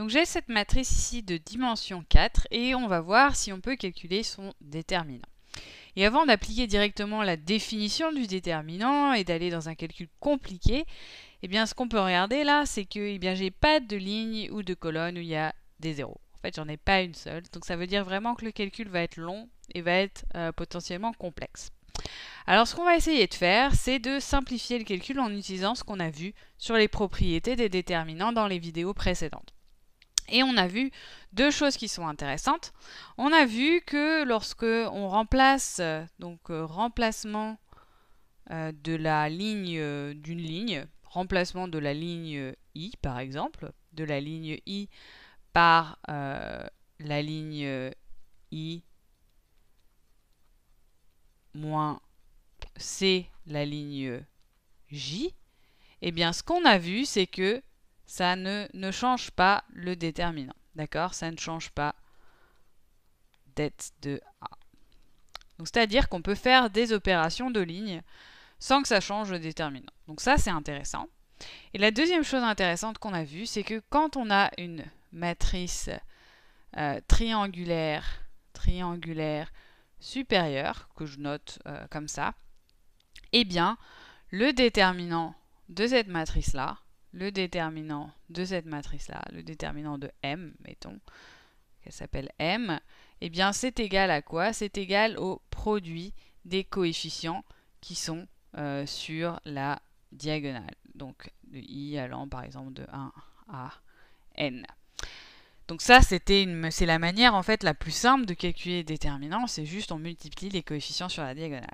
Donc j'ai cette matrice ici de dimension 4 et on va voir si on peut calculer son déterminant. Et avant d'appliquer directement la définition du déterminant et d'aller dans un calcul compliqué, eh bien ce qu'on peut regarder là, c'est que eh bien j'ai pas de ligne ou de colonne où il y a des zéros. En fait, j'en ai pas une seule. Donc ça veut dire vraiment que le calcul va être long et va être euh, potentiellement complexe. Alors ce qu'on va essayer de faire, c'est de simplifier le calcul en utilisant ce qu'on a vu sur les propriétés des déterminants dans les vidéos précédentes. Et on a vu deux choses qui sont intéressantes. On a vu que lorsque on remplace, euh, donc euh, remplacement euh, de la ligne d'une ligne, remplacement de la ligne i par exemple, de la ligne i par la ligne i moins c la ligne j, et eh bien ce qu'on a vu c'est que ça ne, change pas le déterminant. D'accord Ça ne change pas dette de A. Donc c'est-à-dire qu'on peut faire des opérations de ligne sans que ça change le déterminant. Donc ça, c'est intéressant. Et la deuxième chose intéressante qu'on a vue, c'est que quand on a une matrice euh, triangulaire, triangulaire supérieure, que je note euh, comme ça, eh bien, le déterminant de cette matrice-là, le déterminant de cette matrice-là, le déterminant de M, mettons, qu'elle s'appelle M, eh bien c'est égal à quoi C'est égal au produit des coefficients qui sont euh, sur la diagonale. Donc de i allant par exemple de 1 à n. Donc ça, c'était c'est la manière en fait la plus simple de calculer les déterminants, c'est juste on multiplie les coefficients sur la diagonale.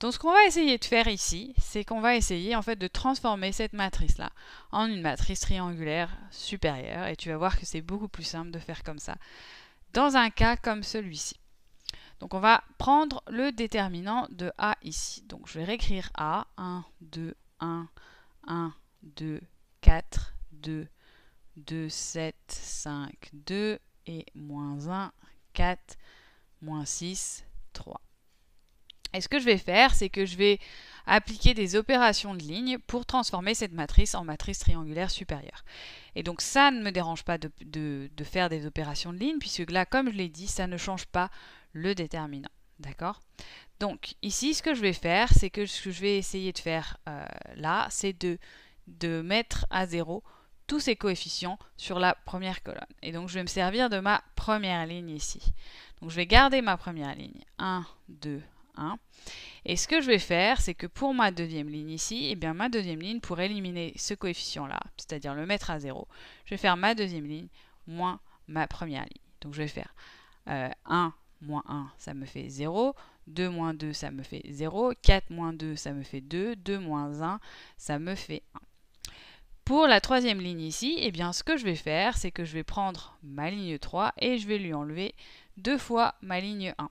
Donc ce qu'on va essayer de faire ici, c'est qu'on va essayer en fait de transformer cette matrice-là en une matrice triangulaire supérieure, et tu vas voir que c'est beaucoup plus simple de faire comme ça, dans un cas comme celui-ci. Donc on va prendre le déterminant de A ici. Donc je vais réécrire A, 1, 2, 1, 1, 2, 4, 2, 2, 7, 5, 2 et moins 1, 4, moins 6, 3. Et ce que je vais faire, c'est que je vais appliquer des opérations de ligne pour transformer cette matrice en matrice triangulaire supérieure. Et donc ça ne me dérange pas de, faire des opérations de ligne, puisque là, comme je l'ai dit, ça ne change pas le déterminant. D'accord Donc ici, ce que je vais faire, c'est que ce que je vais essayer de faire euh, là, c'est de, de mettre à zéro tous ces coefficients sur la première colonne. Et donc je vais me servir de ma première ligne ici. Donc je vais garder ma première ligne. 1, 2, 1. Et ce que je vais faire, c'est que pour ma deuxième ligne ici, et eh bien ma deuxième ligne, pour éliminer ce coefficient-là, c'est-à-dire le mettre à 0, je vais faire ma deuxième ligne moins ma première ligne. Donc je vais faire 1 euh, moins 1, ça me fait 0. 2 moins 2, ça me fait 0. 4 moins 2, ça me fait 2. 2 moins 1, ça me fait 1. Pour la troisième ligne ici, eh bien, ce que je vais faire, c'est que je vais prendre ma ligne 3 et je vais lui enlever 2 fois ma ligne 1.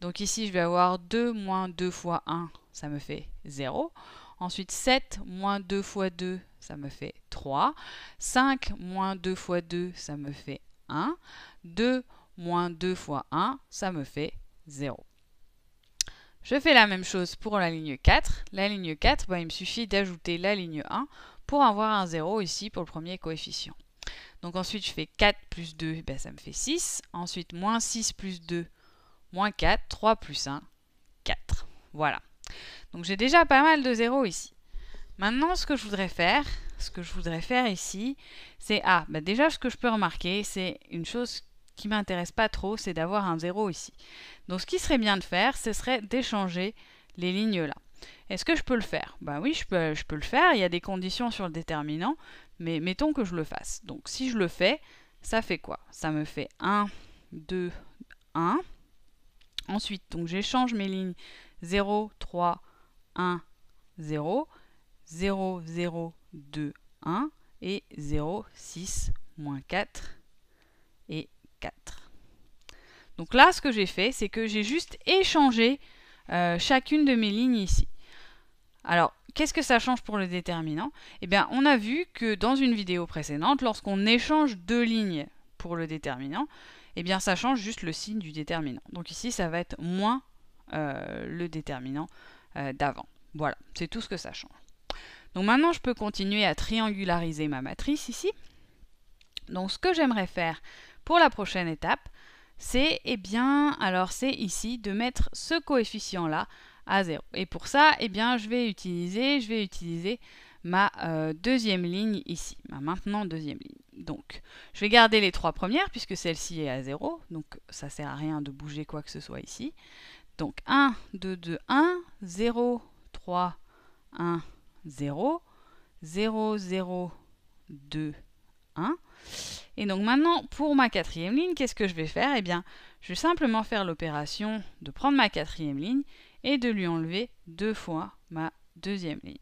Donc ici, je vais avoir 2 moins 2 fois 1, ça me fait 0. Ensuite, 7 moins 2 fois 2, ça me fait 3. 5 moins 2 fois 2, ça me fait 1. 2 moins 2 fois 1, ça me fait 0. Je fais la même chose pour la ligne 4. La ligne 4, bah, il me suffit d'ajouter la ligne 1 pour avoir un 0 ici pour le premier coefficient. Donc ensuite, je fais 4 plus 2, ben, ça me fait 6. Ensuite, moins 6 plus 2, moins 4. 3 plus 1, 4. Voilà. Donc j'ai déjà pas mal de 0 ici. Maintenant, ce que je voudrais faire, ce que je voudrais faire ici, c'est... Ah, ben déjà, ce que je peux remarquer, c'est une chose qui m'intéresse pas trop, c'est d'avoir un 0 ici. Donc ce qui serait bien de faire, ce serait d'échanger les lignes là. Est-ce que je peux le faire Ben oui, je peux, le faire, il y a des conditions sur le déterminant, mais mettons que je le fasse. Donc si je le fais, ça fait quoi Ça me fait 1, 2, 1. Ensuite, donc j'échange mes lignes 0, 3, 1, 0, 0, 0, 2, 1 et 0, 6, moins 4 et 4. Donc là, ce que j'ai fait, c'est que j'ai juste échangé euh, chacune de mes lignes ici. Alors, qu'est-ce que ça change pour le déterminant Eh bien, on a vu que dans une vidéo précédente, lorsqu'on échange deux lignes pour le déterminant, eh bien, ça change juste le signe du déterminant. Donc ici, ça va être moins euh, le déterminant euh, d'avant. Voilà, c'est tout ce que ça change. Donc maintenant, je peux continuer à triangulariser ma matrice ici. Donc ce que j'aimerais faire pour la prochaine étape, c'est, eh bien, alors c'est ici de mettre ce coefficient-là à Et pour ça, eh bien, je vais utiliser, je vais utiliser ma euh, deuxième ligne ici, ma maintenant deuxième ligne. Donc, je vais garder les trois premières puisque celle-ci est à 0, donc ça sert à rien de bouger quoi que ce soit ici. Donc 1, 2, 2, 1, 0, 3, 1, 0, 0, 0, 2, 1. Et donc maintenant, pour ma quatrième ligne, qu'est-ce que je vais faire Eh bien, je vais simplement faire l'opération de prendre ma quatrième ligne et de lui enlever deux fois ma deuxième ligne.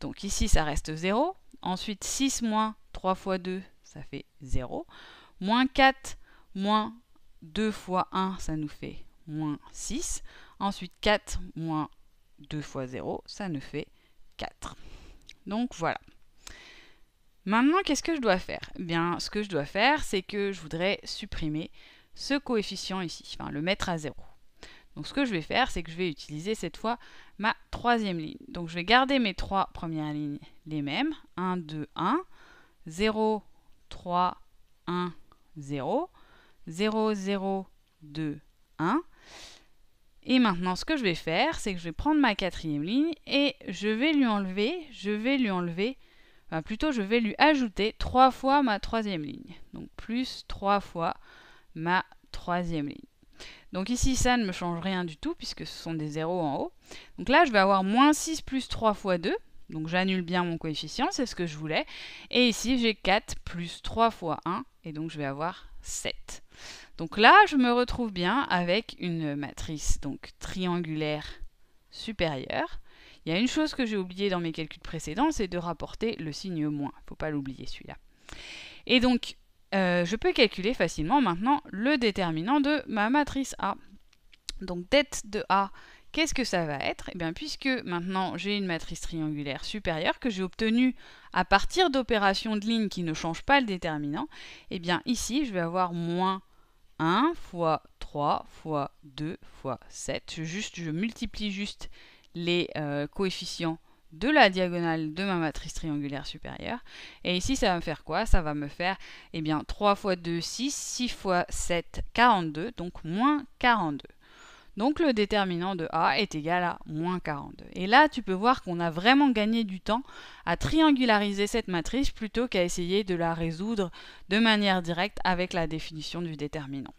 Donc ici, ça reste 0. Ensuite, 6 moins 3 fois 2, ça fait 0. Moins 4 moins 2 fois 1, ça nous fait moins 6. Ensuite, 4 moins 2 fois 0, ça nous fait 4. Donc voilà. Maintenant, qu'est-ce que je dois faire eh Bien, ce que je dois faire, c'est que je voudrais supprimer ce coefficient ici, enfin le mettre à 0. Donc ce que je vais faire, c'est que je vais utiliser cette fois ma troisième ligne. Donc je vais garder mes trois premières lignes les mêmes. 1, 2, 1, 0, 3, 1, 0, 0, 0, 2, 1. Et maintenant, ce que je vais faire, c'est que je vais prendre ma quatrième ligne et je vais lui enlever, je vais lui enlever, enfin plutôt je vais lui ajouter trois fois ma troisième ligne. Donc plus trois fois ma troisième ligne. Donc ici, ça ne me change rien du tout, puisque ce sont des zéros en haut. Donc là, je vais avoir moins 6 plus 3 fois 2. Donc j'annule bien mon coefficient, c'est ce que je voulais. Et ici, j'ai 4 plus 3 fois 1, et donc je vais avoir 7. Donc là, je me retrouve bien avec une matrice donc triangulaire supérieure. Il y a une chose que j'ai oubliée dans mes calculs précédents, c'est de rapporter le signe moins. Il ne faut pas l'oublier celui-là. Et donc, euh, je peux calculer facilement maintenant le déterminant de ma matrice A. Donc dette de A, qu'est-ce que ça va être Eh bien puisque maintenant j'ai une matrice triangulaire supérieure que j'ai obtenue à partir d'opérations de ligne qui ne changent pas le déterminant, eh bien ici je vais avoir moins 1 fois 3 fois 2 fois 7. Je, multiplie juste les euh, coefficients de la diagonale de ma matrice triangulaire supérieure. Et ici, ça va me faire quoi Ça va me faire eh bien, 3 fois 2, 6, 6 fois 7, 42, donc moins 42. Donc le déterminant de A est égal à moins 42. Et là, tu peux voir qu'on a vraiment gagné du temps à triangulariser cette matrice plutôt qu'à essayer de la résoudre de manière directe avec la définition du déterminant.